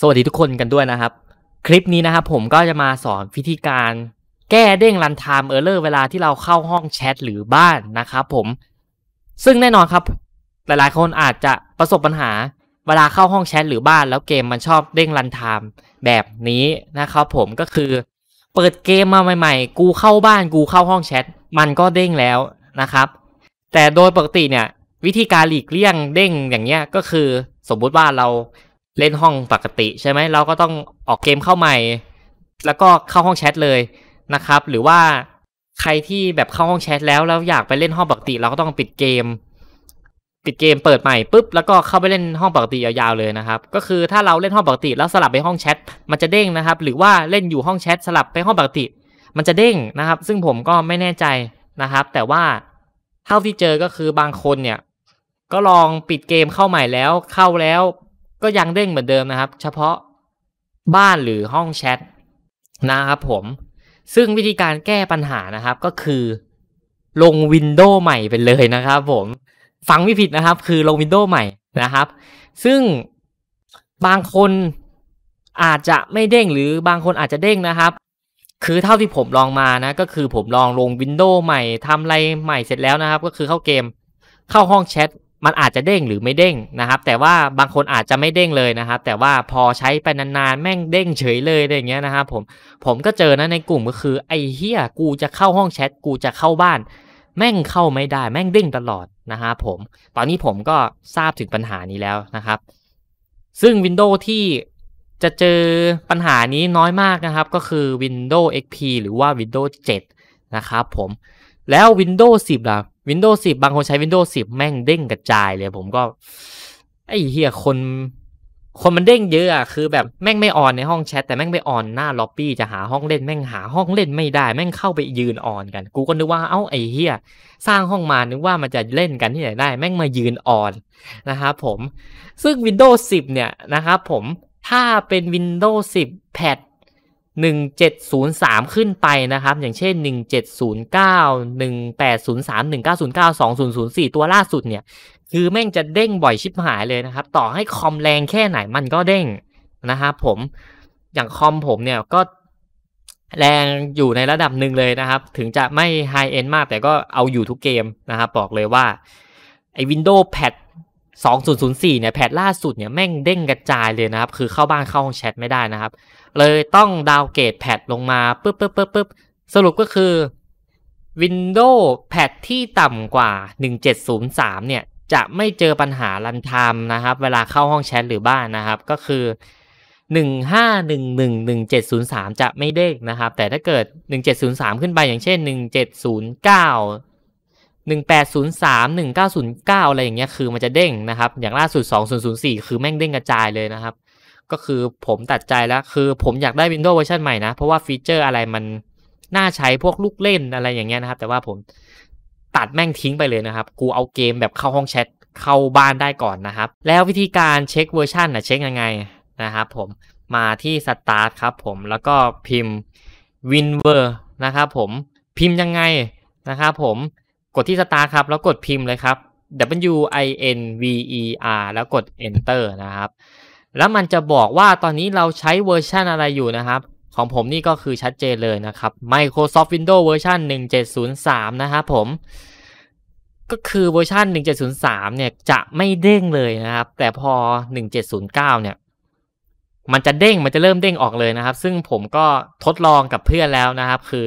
สวัสดีทุกคนกันด้วยนะครับ คลิปนี้นะครับผมก็จะมาสอนวิธีการแก้เด้งรันไทม์เออร์เลอร์เวลาที่เราเข้าห้องแชทหรือบ้านนะครับผม ซึ่งแน่นอนครับหลายๆคนอาจจะประสบปัญหาเวลาเข้าห้องแชทหรือบ้านแล้วเกมมันชอบเด้งรันไทม์แบบนี้นะครับผมก็คือ เปิดเกมมาใหม่ๆกูเข้าบ้านกูเข้าห้องแชทมันก็เด้งแล้วนะครับ แต่โดยปกติเนี่ย วิธีการหลีกเลี่ยงเด้งอย่างเงี้ยก็คือ สมมุติว่าเราเล่นห้องปกติใช่ไหม เราก็ต้องออกเกมเข้าใหม่ แล้วก็เข้าห้องแชทเลยนะครับ หรือว่าใครที่แบบเข้าห้องแชทแล้วแล้วอยากไปเล่นห้องปกติ เราก็ต้องปิดเกม ปิดเกมเปิดใหม่ปุ๊บแล้วก็เข้าไปเล่นห้องปกติยาวๆเลยนะครับ ก็คือถ้าเราเล่นห้องปกติแล้วสลับไปห้องแชทมันจะเด้งนะครับ หรือว่าเล่นอยู่ห้องแชทสลับไปห้องปกติ มันจะเด้งนะครับ ซึ่งผมก็ไม่แน่ใจนะครับ แต่ว่าเท่าที่เจอก็คือบางคนเนี่ยก็ลองปิดเกมเข้าใหม่แล้วเข้าแล้วก็ยังเด้งเหมือนเดิมนะครับเฉพาะบ้านหรือห้องแชท นะครับผมซึ่งวิธีการแก้ปัญหานะครับ ก็คือลงวินโดว์ใหม่ไปเลยนะครับผมฟังไม่ผิดนะครับคือลงวินโดว์ใหม่นะครับ ซึ่งบางคนอาจจะไม่เด้งหรือบางคนอาจจะเด้งนะครับ คือเท่าที่ผมลองมานะก็คือผมลองลงวินโดว์ใหม่ทำอะไรใหม่เสร็จแล้วนะครับ ก็คือเข้าเกมเข้าห้องแชทมันอาจจะเด้งหรือไม่เด้งนะครับ แต่ว่าบางคนอาจจะไม่เด้งเลยนะครับแต่ว่าพอใช้ไปนานๆแม่งเด้งเฉยเลยอะไรเงี้ยนะครับ ผมผมก็เจอนะในกลุ่มก็คือ ไอ้เฮียกูจะเข้าห้องแชทกูจะเข้าบ้าน แม่งเข้าไม่ได้แม่งเด้งตลอดนะครับผมตอนนี้ผมก็ทราบถึงปัญหานี้แล้วนะครับ ซึ่ง Windows ที่ จะเจอปัญหานี้น้อยมากนะครับ ก็คือ Windows XP หรือว่า Windows 7นะครับผมแล้ว Windows 10ล่ะวินโดว์สิบางคนใช้วินโดว์สิบแม่งเด้งกระจายเลยผมก็ไอ้เฮียคนคนมันเด้งเยอะอะคือแบบแม่งไม่ออนในห้องแชทแต่แม่งไปออนหน้าล็อบบี้จะหาห้องเล่นแม่งหาห้องเล่นไม่ได้ แม่งเข้าไปยืนออนกันกูก็นึกว่าเอ้าไอ้เฮียสร้างห้องมานึกว่ามันจะเล่นกันที่ไหนได้แม่งมายืนออน นะครับผมซึ่ง Windows 10เนี่ยนะครับผมถ้าเป็น Windows 10แพด1703 ขึ้นไปนะครับ อย่างเช่น 1709 1803 1909 2004 ตัวล่าสุดเนี่ย คือแม่งจะเด้งบ่อยชิบหายเลยนะครับ ต่อให้คอมแรงแค่ไหนมันก็เด้งนะครับผมอย่างคอมผมเนี่ยก็ แรงอยู่ในระดับหนึ่งเลยนะครับ ถึงจะไม่ไฮเอ็นมากแต่ก็เอาอยู่ทุกเกมนะครับ บอกเลยว่า ไอ้ Windows Pad 2004เนี่ยแพดล่าสุดเนี่ย แม่งเด้งกระจายเลยนะครับ คือเข้าบ้านเข้าห้องแชทไม่ได้นะครับเลยต้องดาวเกตแพดลงมาปึ๊บปึ๊บปึ๊บปึ๊บสรุปก็คือ Windows แพดที่ต่ำกว่า 1703 เนี่ยจะไม่เจอปัญหารันไทม์นะครับ เวลาเข้าห้องแชทหรือบ้านนะครับ ก็คือ 15111703 จะไม่เด้งนะครับ แต่ถ้าเกิด 1703 ขึ้นไปอย่างเช่น 1709 1803 1909 อะไรอย่างเงี้ยคือมันจะเด้งนะครับ อย่างล่าสุด 2004 คือแม่งเด้งกระจายเลยนะครับก็คือผมตัดใจแล้วคือผมอยากได้ Windows เวอร์ชันใหม่นะเพราะว่าฟีเจอร์อะไรมันน่าใช้พวกลูกเล่นอะไรอย่างเงี้ยนะครับ แต่ว่าผมตัดแม่งทิ้งไปเลยนะครับกูเอาเกมแบบเข้าห้องแชทเข้าบ้านได้ก่อนนะครับ แล้ววิธีการเช็คเวอร์ชันนะเช็คยังไงนะครับผมมาที่ Start ครับผมแล้วก็พิมพ์ w i n อ e r นะครับผมพิมพ์ยังไงนะครับผมกดที่ Start ครับแล้วกดพิมพ์เลยครับ W I N V E R แล้วกด Enter นะครับแล้วมันจะบอกว่าตอนนี้เราใช้เวอร์ชันอะไรอยู่นะครับ ของผมนี่ก็คือชัดเจนเลยนะครับ Microsoft Windows เวอร์ชัน1703 นะครับผมก็คือเวอร์ชัน1703 เนี่ยจะไม่เด้งเลยนะครับ แต่พอ 1709 เนี่ยมันจะเด้งมันจะเริ่มเด้งออกเลยนะครับ ซึ่งผมก็ทดลองกับเพื่อนแล้วนะครับ คือ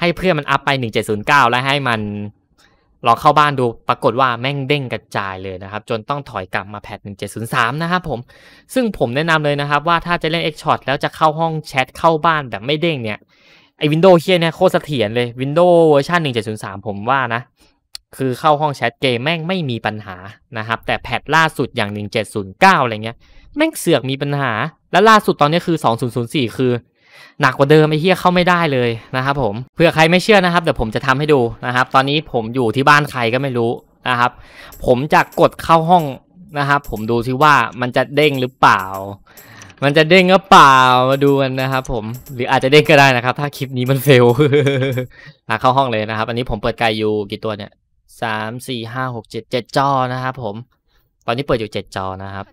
ให้เพื่อนมันอัพไป 1709 แล้วให้มันลองเข้าบ้านดูปรากฏว่าแม่งเด้งกระจายเลยนะครับ จนต้องถอยกลับมาแพท 1703 นะครับผม ซึ่งผมแนะนำเลยนะครับว่าถ้าจะเล่น X Shot แล้วจะเข้าห้องแชทเข้าบ้านแบบไม่เด้งเนี่ย ไอ้วินโดว์เคียเนี่ยโคตรเสถียรเลยวินโดว์เวอร์ชัน1703 ผมว่านะ คือเข้าห้องแชทเกมแม่งไม่มีปัญหา นะครับ แต่แพทล่าสุดอย่าง 1709 อะไรเงี้ย แม่งเสือกมีปัญหา และล่าสุดตอนนี้คือ 2004 คือหนักกว่าเดิมไอ้เฮียเข้าไม่ได้เลยนะครับ ผมเพื่อใครไม่เชื่อนะครับเดี๋ยวผมจะทำให้ดูนะครับ ตอนนี้ผมอยู่ที่บ้านใครก็ไม่รู้นะครับ ผมจะกดเข้าห้องนะครับ ผมดูซิว่ามันจะเด้งหรือเปล่า มันจะเด้งหรือเปล่ามาดูกันนะครับ ผมหรืออาจจะเด้งก็ได้นะครับ ถ้าคลิปนี้มันเฟลมาเข้าห้องเลยนะครับ อันนี้ผมเปิดไกลอยู่กี่ตัวเนี่ยสามสี่ห้าหกเจ็ดเจ็ดจอนะครับผมตอนนี้เปิดอยู่เจ็ดจอนะครับ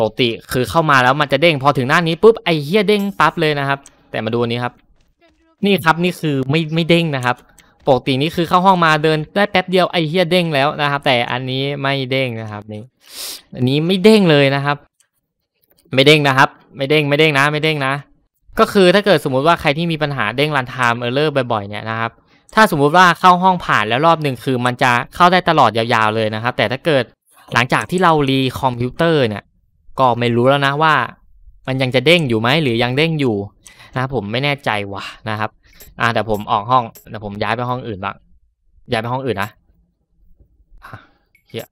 ปกติ คือเข้ามาแล้วมันจะเด้งพอถึงหน้านี้ปุ๊บไอ้เฮียเด้งปั๊บเลยนะครับ แต่มาดูนี้ครับ นี่ครับนี่คือไม่ไม่เด้งนะครับ ปกตินี่คือเข้าห้องมาเดินได้แป๊บเดียวไอ้เฮียเด้งแล้วนะครับ แต่อันนี้ไม่เด้งนะครับนี่อันนี้ไม่เด้งเลยนะครับ ไม่เด้งนะครับ ไม่เด้ง ไม่เด้งนะไม่เด้งนะ ก็คือถ้าเกิดสมมุติว่าใครที่มีปัญหาเด้งรันไทม์เออร์เลอร์บ่อย ๆ เนี่ยนะครับถ้าสมมุติว่าเข้าห้องผ่านแล้วรอบหนึ่งคือมันจะเข้าได้ตลอดยาวๆเลยนะครับ แต่ถ้าเกิดหลังจากที่เรารีคอมพิวเตอร์เนี่ยก็ไม่รู้แล้วนะ ว่า มันยังจะเด้งอยู่ไหมหรือยังเด้งอยู่นะผมไม่แน่ใจวะนะครับ อ่าแต่ผมออกห้องแต่ผมย้ายไปห้องอื่นบ้างย้ายไปห้องอื่นนะเฮีย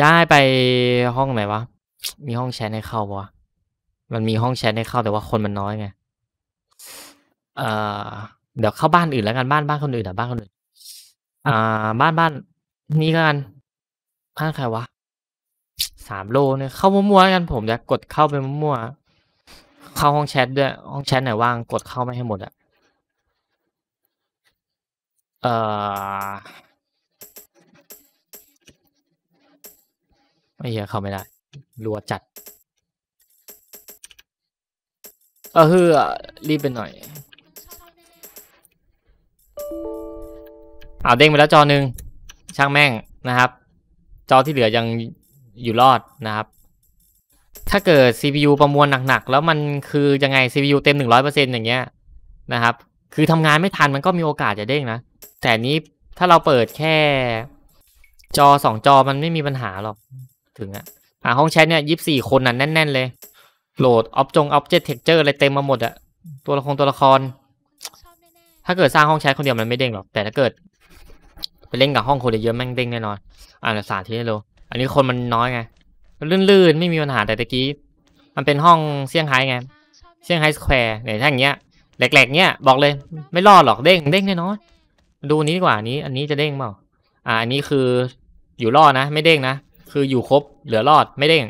ย้ายไปห้องไหนวะมีห้องแชทให้เข้าวะมันมีห้องแชทให้เข้า แต่ว่าคนมันน้อยไงเออเดี๋ยวเข้าบ้านอื่นแล้วกันบ้านบ้านคนอื่นอ่ะบ้านคนอื่นอ่า บ้านบ้านนี้กันบ้านใครวะสามโลเนี่ยเข้ามั่วๆกันผมจะกดเข้าไปมั่วๆเข้าห้องแชทด้วย ห้องแชทไหนว่างกดเข้าไม่ให้หมดอะเออไม่เหี้ยเข้าไม่ได้รัวจัด เออเฮือรีบไปหน่อยเอาเด้งไปแล้วจอหนึ่ง ช่างแม่งนะครับ จอที่เหลือยังอยู่รอดนะครับ ถ้าเกิด CPU ประมวลหนักๆ แล้วมันคือยังไง CPU เต็ม 100%อย่างเงี้ยนะครับ คือทำงานไม่ทันมันก็มีโอกาสจะเด้งนะ แต่นี้ถ้าเราเปิดแค่จอสองจอมันไม่มีปัญหาหรอก ถึงอะอ่าห้องแชทเนี่ยยีิบสี่คนน่ะ แน่นๆเลย โหลดออบจงออบเจกต์เท็กเจอร์อะไรเต็มมาหมดอะตัวละครตัวละคร ถ้าเกิดสร้างห้องแชทคนเดียวมันไม่เด้งหรอก แต่ถ้าเกิดไปเล่นกับห้องคนเยอะแม่งเด้งแน่นอน อ่านสารที่ให้รูอันนี้คนมันน้อยไงลื่นๆไม่มีปัญหาแต่ตะกี้มันเป็นห้องเซี่ยงไฮ้ไงเซี่ยงไฮ้สแควร์เนี่ยถ้าอย่างเงี้ยแหลกๆเนี้ยบอกเลย ไม่รอดหรอกเด้งเด้งแน่นอนดูนี้ดีกว่านี้ อันนี้จะเด้งเปล่าอ่าอันนี้คืออยู่รอดนะไม่เด้งนะคืออยู่ครบเหลือรอดไม่เด้ง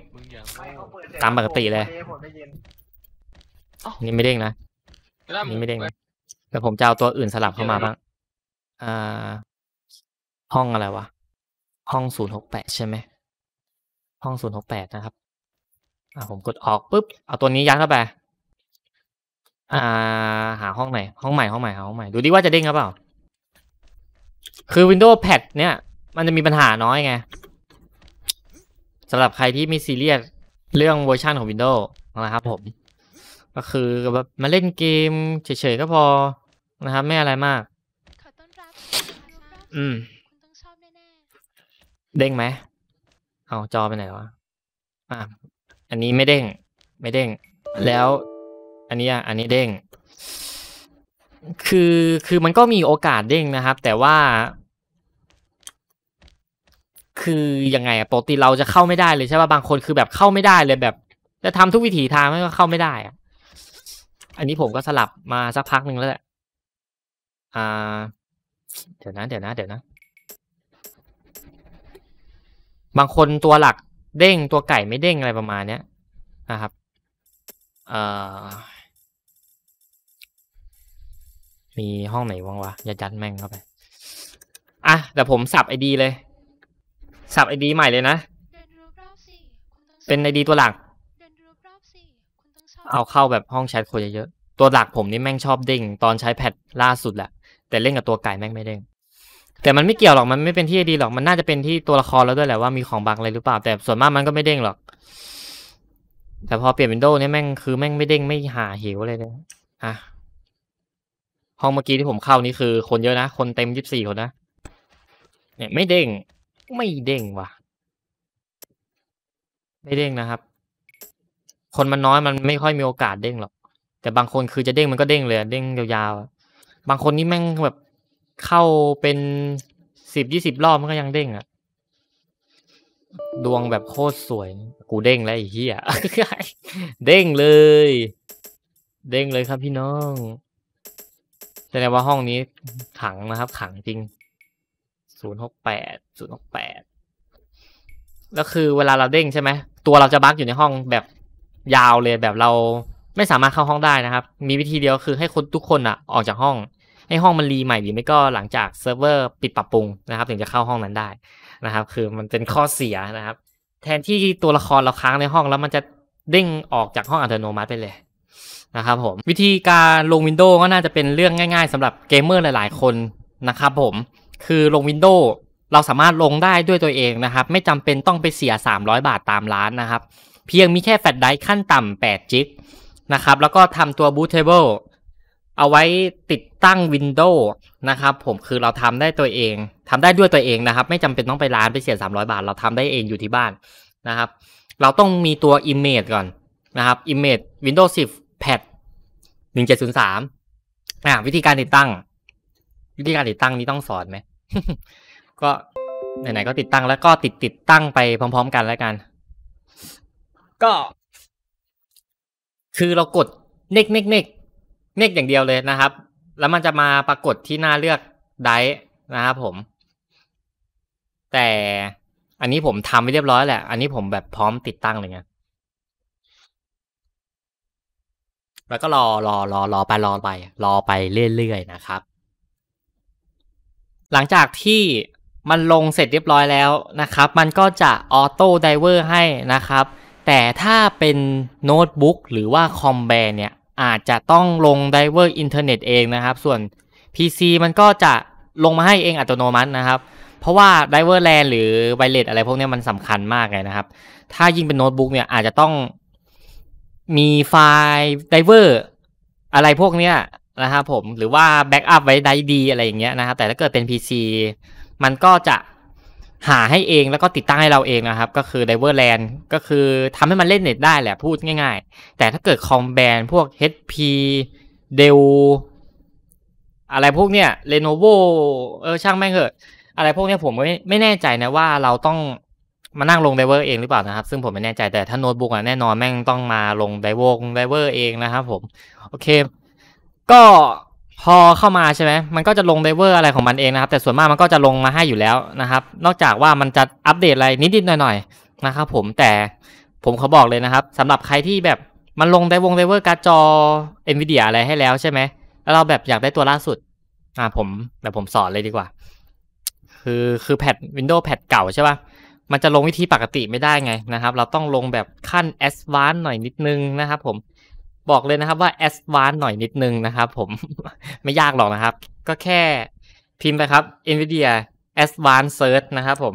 ตามปกติเลยนี่ไม่เด้งนะนี่ไม่เด้งแต่ผมจะเอาตัวอื่นสลับเข้ามาบ้างอ่าห้องอะไรวะห้องศูนย์หกแปดใช่ไหมห้องศูนย์หกแปดนะครับ อ่า ผมกดออกปุ๊บ เอาตัวนี้ยัดเข้าไป อ่า หาห้องไหนห้องใหม่ ห้องใหม่ ห้องใหม่ ดูดิว่าจะเด้งหรือเปล่า คือ Windows Pad เนี่ยมันจะมีปัญหาน้อยไงสำหรับใครที่มีซีเรียสเรื่องเวอร์ชันของ Windows นะครับ ผม ก็คือแบบมาเล่นเกมเฉยๆก็พอ นะครับ ไม่อะไรมาก อืมเด้งไหมเอาจอไปไหนวะอ่ะ อันนี้ไม่เด้งไม่เด้งแล้ว อันนี้อ่ะอันนี้เด้งคือคือมันก็มีโอกาสเด้งนะครับ แต่ว่า คือยังไงปกติเราจะเข้าไม่ได้เลยใช่ป่ะบางคนคือแบบเข้าไม่ได้เลยแบบจะทำทุกวิถีทางมันก็เข้าไม่ได้อะอันนี้ผมก็สลับมาสักพักหนึ่งแล้วแหละอ่าเดี๋ยวนะ เดี๋ยวนะเดี๋ยวนะบางคนตัวหลักเด้งตัวไก่ไม่เด้งอะไรประมาณเนี้ยนะครับมีห้องไหนว่างวะอย่าจัดแม่งเข้าไปอ่ะเดี๋ยวผมสับไอดีเลยสับไอดีใหม่เลยนะ เป็นไอดีตัวหลักเอาเข้าแบบห้องแชทคนเยอะๆตัวหลักผมนี่แม่งชอบเด้ง ตอนใช้แพดล่าสุดแหละ แต่เล่นกับตัวไก่แม่งไม่เด้งแต่มันไม่เกี่ยวหรอก มันไม่เป็นที่ดีหรอก มันน่าจะเป็นที่ตัวละครแล้วด้วยแหละว่ามีของบังอะไรหรือเปล่า แต่ส่วนมากมันก็ไม่เด้งหรอก แต่พอเปลี่ยนวินโดว์เนี่ยแม่งคือแม่งไม่เด้งไม่หาเหวเลยเลยอ่ะห้องเมื่อกี้ที่ผมเข้านี่คือ คนเยอะนะ คนเต็มยี่สิบสี่คนนะเนี่ยไม่เด้งไม่เด้งว่ะไม่เด้งนะครับ คนมันน้อยมันไม่ค่อยมีโอกาสเด้งหรอก แต่บางคนคือจะเด้งมันก็เด้งเลยเด้งยาวๆบางคนนี่แม่งแบบเข้าเป็นสิบยี่สิบรอบมันก็ยังเด้งอะดวงแบบโคตรสวย กูเด้งแล้วไอ้เหี้ยเด้งเลย เด้งเลยครับพี่น้องแสดงว่าห้องนี้ขังนะครับขังจริงศูนย์หกแปดศูนย์หกแปดแล้วคือเวลาเราเด้งใช่ไหมตัวเราจะบั๊กอยู่ในห้องแบบยาวเลยแบบเราไม่สามารถเข้าห้องได้นะครับ มีวิธีเดียวคือให้คนทุกคนอ่ะ ออกจากห้องให้ห้องมันรีใหม่หรือไม่ก็หลังจากเซิร์ฟเวอร์ปิดปรับปรุงนะครับ ถึงจะเข้าห้องนั้นได้นะครับ คือมันเป็นข้อเสียนะครับ แทนที่ตัวละครเราค้างในห้องแล้วมันจะ เด้งออกจากห้องอัตโนมัติไปเลยนะครับผมวิธีการลงวินโดว์ก็น่าจะเป็นเรื่องง่ายๆสำหรับเกมเมอร์หลายๆคนนะครับ ผมคือลงวินโดว์เราสามารถลงได้ด้วยตัวเองนะครับ ไม่จำเป็นต้องไปเสีย 300 บาทตามร้านนะครับ เพียงมีแค่แฟลชไดรฟ์ขั้นต่ำ8จิกนะครับแล้วก็ทำตัวบูตเทเบิลเอาไว้ติดตั้ง Windows นะครับ ผมคือเราทำได้ตัวเองทำได้ด้วยตัวเองนะครับ ไม่จำเป็นต้องไปร้านไปเสีย300บาทเราทำได้เองอยู่ที่บ้านนะครับเราต้องมีตัว Image ก่อนนะครับ Image Windows 10 Pad 1703อ่าวิธีการติดตั้ง วิธีการติดตั้งนี้ต้องสอนไหมก็ไหนๆก็ติดตั้งแล้วก็ติดติดตั้งไปพร้อม ๆ กันแล้วกัน ก็ คือเรากดเน็กเน็กเน็กเมฆอย่างเดียวเลยนะครับ แล้วมันจะมาปรากฏที่หน้าเลือกไดนะครับผม แต่อันนี้ผมทำไปเรียบร้อยแหละ อันนี้ผมแบบพร้อมติดตั้งเลยไงแล้วก็รอรอรอรอไปรอไปรอไปเรื่อยๆนะครับ หลังจากที่มันลงเสร็จเรียบร้อยแล้วนะครับ มันก็จะออโต้ไดเวอร์ให้นะครับ แต่ถ้าเป็นโน้ตบุ๊กหรือว่าคอมแบร์เนี่ยอาจจะต้องลงไดเวอร์อินเทอร์เน็ตเองนะครับส่วน PC มันก็จะลงมาให้เองอัตโนมัตินะครับ เพราะว่าไดเวอร์แลนหรือไวเลสอะไรพวกนี้มันสำคัญมากเลยนะครับ ถ้ายิ่งเป็นโน้ตบุ๊กเนี่ยอาจจะต้องมีไฟล์ไดเวอร์อะไรพวกเนี้ยนะครับผมหรือว่าแบ็กอัพไว้ได้ดีอะไรอย่างเงี้ยนะครับแต่ถ้าเกิดเป็น PC มันก็จะหาให้เองแล้วก็ติดตั้งให้เราเองนะครับ ก็คือ Diverland ก็คือทำให้มันเล่นเน็ตได้แหละพูดง่าย ๆ แต่ถ้าเกิดคอมแบนพวก HP Dell อะไรพวกเนี้ย Lenovo เออช่างแม่งเถอะอะไรพวกเนี้ยผมไม่ไม่แน่ใจนะว่าเราต้องมานั่งลงไดเวอร์เองหรือเปล่านะครับ ซึ่งผมไม่แน่ใจแต่ถ้าโน้ตบุ๊กอ่ะแน่นอนแม่งต้องมาลงไดเวอร์ไดเวอร์เองนะครับผม โอเค ก็พอเข้ามาใช่ไหม มันก็จะลงไดเวอร์อะไรของมันเองนะครับ แต่ส่วนมากมันก็จะลงมาให้อยู่แล้วนะครับ นอกจากว่ามันจะอัปเดตอะไรนิดๆ หน่อยๆ นะครับผม แต่ผมเขาบอกเลยนะครับ สำหรับใครที่แบบมันลงไดวงไดเวอร์การ์ดจอเอ็นว d ดีอะไรให้แล้วใช่ไหม แล้วเราแบบอยากได้ตัวล่าสุด อ่าผมแบบผมสอนเลยดีกว่า คือคือแพดวินโดว์แพดเก่าใช่ปะ่ะ มันจะลงวิธีปกติไม่ได้ไงนะครับ เราต้องลงแบบขั้น a d v a n c e หน่อยนิดนึงนะครับ ผมบอกเลยนะครับว่าแอสวานหน่อยนิดนึงนะครับ ผมไม่ยากหรอกนะครับ ก็แค่พิมพ์ไปครับ NVIDIA a d v a n c e Search นะครับผม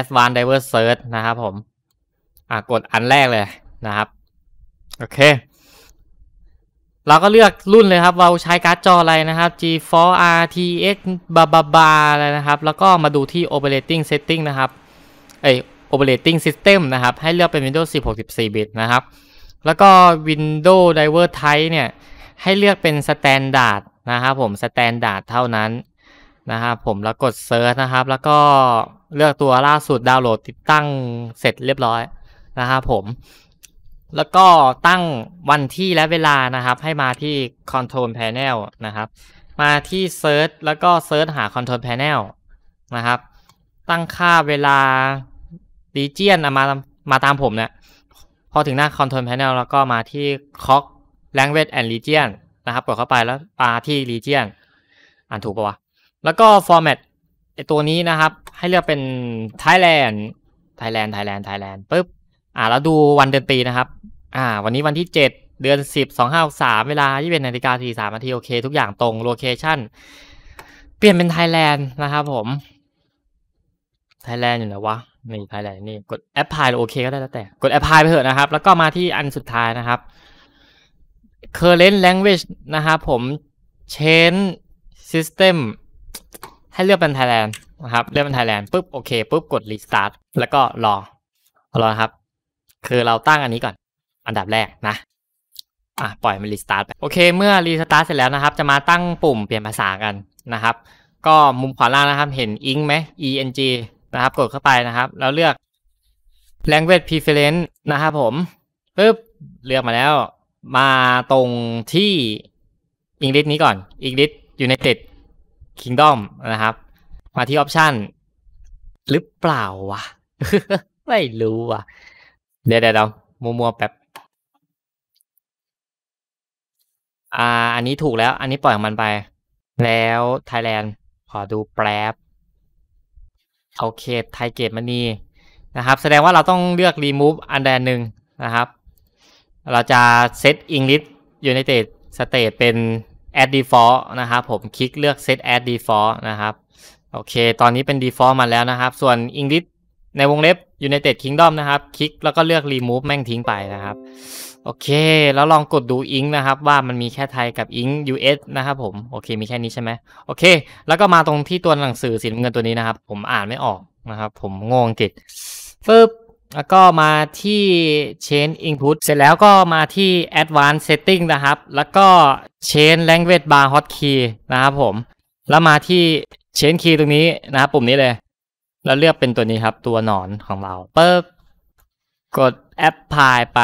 Advanced r i v e r Search นะครับ ผมอ่ากดอันแรกเลยนะครับ โอเค เราก็เลือกรุ่นเลยครับเราใช้การ์ดจออะไรนะครับ GeForce RTX บาบาบาอะไรนะครับ แล้วก็มาดูที่ Operating Setting นะครับเอ้ย Operating System นะครับ ให้เลือกเป็น Windows 10 64บ bit นะครับแล้วก็ Windows Driver Type เนี่ยให้เลือกเป็น Standard นะครับผม Standard เท่านั้นนะครับผมแล้วกด Search นะครับ แล้วก็เลือกตัวล่าสุดดาวน์โหลดติดตั้งเสร็จเรียบร้อยนะครับผมแล้วก็ตั้งวันที่และเวลานะครับ ให้มาที่ Control Panel นะครับ มาที่ Search แล้วก็ Search หา Control Panel นะครับ ตั้งค่าเวลาดีเจียนมามาตามผมเนะี่ยพอถึงหน้า Control Panel แล้วก็มาที่ c o c Language and Region นะครับกดเข้าไปแล้วปาที่ Region อ่านถูกปะวะ แล้วก็ Format ไอตัวนี้นะครับ ให้เลือกเป็น Thailand Thailand Thailand Thailand ปุ๊บ อ่า แล้วดูวันเดือนปีนะครับ อ่า วันนี้วันที่ 7 เดือน10 2 5 3เวลาที่เป็นนาฬิกา43นาทีโอเคทุกอย่างตรง โลเคชั่นเปลี่ยนเป็นไทยแลนด์นะครับผมไทยแลนด์อยู่ไหนวะนี่ไทยแลนนี่กดแอปพลายหรือโอเคก็ได้แล้วแต่กดแอปพลายไปเถอะนะครับแล้วก็มาที่อันสุดท้ายนะครับ current language นะครับ ผม change system ให้เลือกเป็นไทยแลนด์นะครับเลือกเป็นไทยแลนด์ปุ๊บโอเคปุ๊บกด restart แล้วก็รอรอครับ คือเราตั้งอันนี้ก่อน อันดับแรกนะอ่ะปล่อยมันรีสตาร์ทไป โอเคเมื่อรีสตาร์ทเสร็จแล้วนะครับ จะมาตั้งปุ่มเปลี่ยนภาษากันนะครับ ก็มุมขวาล่างนะครับเห็น ing ไหม eng นะครับ กดเข้าไปนะครับ แล้วเลือก language preference นะครับผมปึ๊บ เลือกมาแล้ว มาตรงที่อังกฤษนี้ก่อน English United Kingdom นะครับ มาที่ option หรือเปล่าวะไม่รู้วะเดี๋ยวเดี๋ยวมัวแป๊บอ่าอันนี้ถูกแล้ว อันนี้ปล่อยมันไป แล้วไทยแลนด์ขอดูแป๊บโอเค ไทเกตมนีนะครับแสดงว่าเราต้องเลือก remove อันใดหนึ่งนะครับเราจะ set English United State เป็น add default นะครับผมคลิกเลือก set add default นะครับโอเคตอนนี้เป็น default มาแล้วนะครับ ส่วน English ในวงเล็บ United Kingdom นะครับคลิกแล้วก็เลือก remove แม่งทิ้งไปนะครับโอเค แล้วลองกดดูอิงนะครับ ว่ามันมีแค่ไทยกับอิง US นะครับผม โอเค มีแค่นี้ใช่ไหมโอเค แล้วก็มาตรงที่ตัวหนังสือสีน้ำเงินตัวนี้นะครับ ผมอ่านไม่ออกนะครับ ผมงงกิดฟึบแล้วก็มาที่ Change Input เสร็จแล้วก็มาที่ Advanced Setting นะครับ แล้วก็ Change Language Bar Hotkey นะครับผม แล้วมาที่ Change Key ตรงนี้นะครับปุ่มนี้เลย แล้วเลือกเป็นตัวนี้ครับตัวหนอนของเรา ปึ๊บกดแอปพลายไป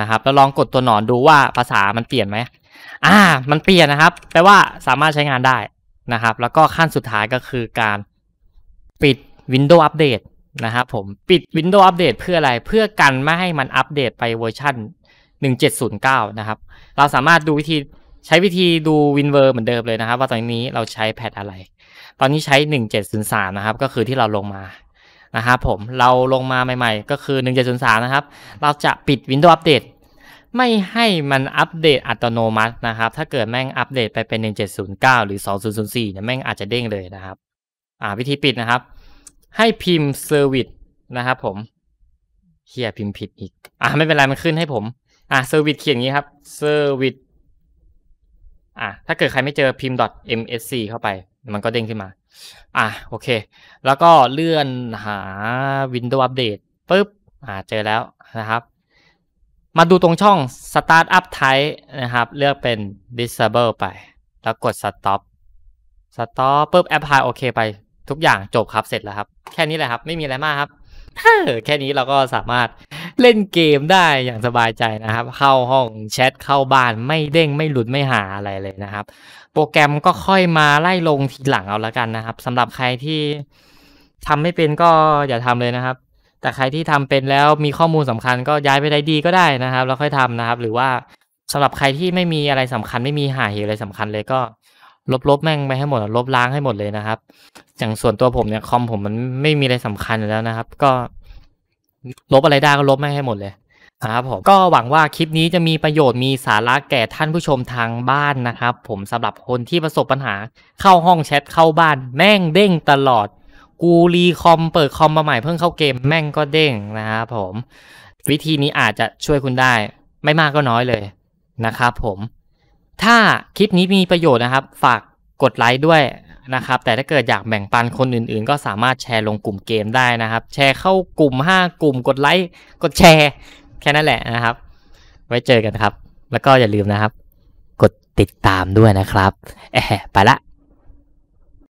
นะครับ แล้วลองกดตัวหนอนดูว่าภาษามันเปลี่ยนไหมอ่า มันเปลี่ยนนะครับแปลว่าสามารถใช้งานได้นะครับ แล้วก็ขั้นสุดท้ายก็คือการปิด Windows Update นะครับผมปิด Windows Update เพื่ออะไร เพื่อกันไม่ให้มันอัปเดตไปเวอร์ชัน 1709 นะครับ เราสามารถดูวิธีใช้วิธีดูวินเวอร์เหมือนเดิมเลยนะครับ ว่าตอนนี้เราใช้แพทอะไร ตอนนี้ใช้ 1703 นะครับ ก็คือที่เราลงมานะครับผมเราลงมาใหม่ๆ ก็คือ1.03 นะครับเราจะปิด Windows Update ไม่ให้มันอัปเดตอัตโนมัตินะครับ ถ้าเกิดแม่งอัปเดตไปเป็น 1709 หรือ 2004เนี่ยแม่งอาจจะเด้งเลยนะครับอ่าวิธีปิดนะครับ ให้พิมพ์ Service นะครับผมเขียพิมพ์ผิดอีกอ่าไม่เป็นไรมันขึ้นให้ผมอ่าซอร์วิสเขียนอย่างนี้ครับ Service อ่าถ้าเกิดใครไม่เจอพิมพ์ .msc เข้าไป มันก็เด้งขึ้นมาอ่ะโอเค แล้วก็เลื่อนหา Windows Update ปุ๊บอ่าเจอแล้วนะครับ มาดูตรงช่อง Start Up Type นะครับ เลือกเป็น Disable ไป แล้วกด Stop Stop ปุ๊บ Apply โอเคไปทุกอย่างจบครับเสร็จแล้วครับ แค่นี้แหละครับไม่มีอะไรมากครับ แค่นี้เราก็สามารถเล่นเกมได้อย่างสบายใจนะครับ เข้าห้องแชทเข้าบ้านไม่เด้งไม่หลุดไม่หาอะไรเลยนะครับ โปรแกรมก็ค่อยมาไล่ลงทีหลังเอาละกันนะครับสำหรับใครที่ทำไม่เป็นก็อย่าทำเลยนะครับ แต่ใครที่ทำเป็นแล้วมีข้อมูลสำคัญ ก็ย้ายไปได้ดีก็ได้นะครับแล้วค่อยทำนะครับ หรือว่าสำหรับใครที่ไม่มีอะไรสำคัญไม่มีหาเหตุอะไรสำคัญเลยก็ลบลบแม่งไปให้หมดลบล้างให้หมดเลยนะครับอย่างส่วนตัวผมเนี่ยคอมผมมันไม่มีอะไรสำคัญแล้วนะครับ ก็ลบอะไรได้ก็ลบไม่ให้หมดเลยครับผมก็หวังว่าคลิปนี้จะมีประโยชน์มีสาระแก่ท่านผู้ชมทางบ้านนะครับ ผมสำหรับคนที่ประสบปัญหา เข้าห้องแชทเข้าบ้านแม่งเด้งตลอดกูรีคอมเปิดคอมมาใหม่เพิ่งเข้าเกมแม่งก็เด้งนะครับผม วิธีนี้อาจจะช่วยคุณได้ ไม่มากก็น้อยเลยนะครับผม ถ้าคลิปนี้มีประโยชน์นะครับฝากกดไลค์ด้วยนะครับ แต่ถ้าเกิดอยากแบ่งปันคนอื่นๆ ก็สามารถแชร์ลงกลุ่มเกมได้นะครับ แชร์เข้ากลุ่ม 5 กลุ่มกดไลค์กดแชร์ แค่นั้นแหละนะครับ ไว้เจอกันครับ แล้วก็อย่าลืมนะครับ กดติดตามด้วยนะครับแอบไปละ